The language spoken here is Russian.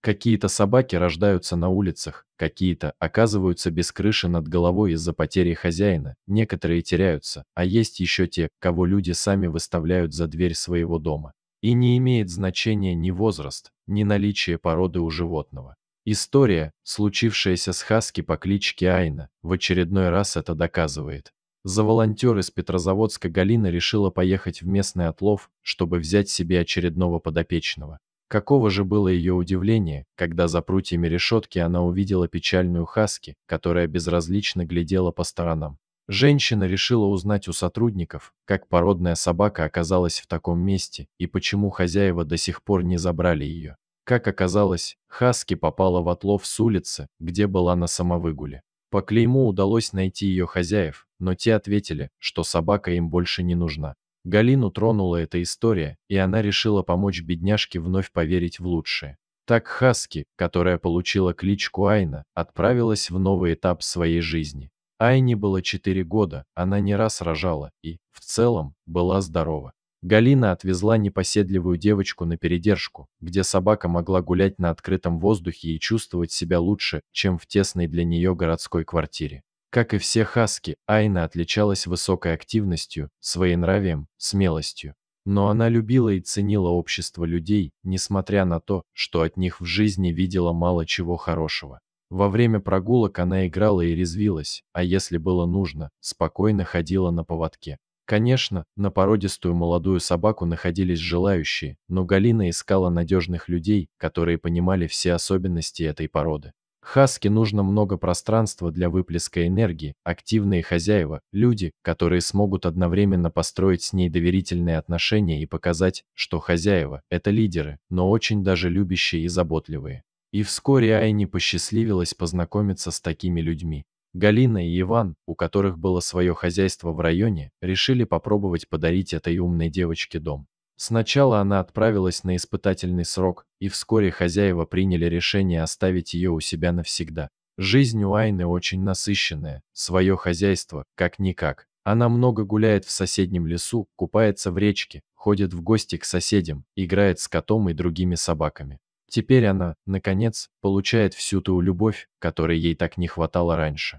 Какие-то собаки рождаются на улицах, какие-то оказываются без крыши над головой из-за потери хозяина, некоторые теряются, а есть еще те, кого люди сами выставляют за дверь своего дома. И не имеет значения ни возраст, ни наличие породы у животного. История, случившаяся с Хаски по кличке Айна, в очередной раз это доказывает. За волонтер из Петрозаводска Галина решила поехать в местный отлов, чтобы взять себе очередного подопечного. Какого же было ее удивление, когда за прутьями решетки она увидела печальную Хаски, которая безразлично глядела по сторонам. Женщина решила узнать у сотрудников, как породная собака оказалась в таком месте и почему хозяева до сих пор не забрали ее. Как оказалось, Хаски попала в отлов с улицы, где была на самовыгуле. По клейму удалось найти ее хозяев, но те ответили, что собака им больше не нужна. Галину тронула эта история, и она решила помочь бедняжке вновь поверить в лучшее. Так Хаски, которая получила кличку Айна, отправилась в новый этап своей жизни. Айне было 4 года, она не раз рожала и, в целом, была здорова. Галина отвезла непоседливую девочку на передержку, где собака могла гулять на открытом воздухе и чувствовать себя лучше, чем в тесной для нее городской квартире. Как и все хаски, Айна отличалась высокой активностью, своенравием, смелостью. Но она любила и ценила общество людей, несмотря на то, что от них в жизни видела мало чего хорошего. Во время прогулок она играла и резвилась, а если было нужно, спокойно ходила на поводке. Конечно, на породистую молодую собаку находились желающие, но Галина искала надежных людей, которые понимали все особенности этой породы. Хаски нужно много пространства для выплеска энергии, активные хозяева, люди, которые смогут одновременно построить с ней доверительные отношения и показать, что хозяева – это лидеры, но очень даже любящие и заботливые. И вскоре Айне посчастливилась познакомиться с такими людьми. Галина и Иван, у которых было свое хозяйство в районе, решили попробовать подарить этой умной девочке дом. Сначала она отправилась на испытательный срок, и вскоре хозяева приняли решение оставить ее у себя навсегда. Жизнь у Айны очень насыщенная, свое хозяйство, как-никак. Она много гуляет в соседнем лесу, купается в речке, ходит в гости к соседям, играет с котом и другими собаками. Теперь она, наконец, получает всю ту любовь, которой ей так не хватало раньше.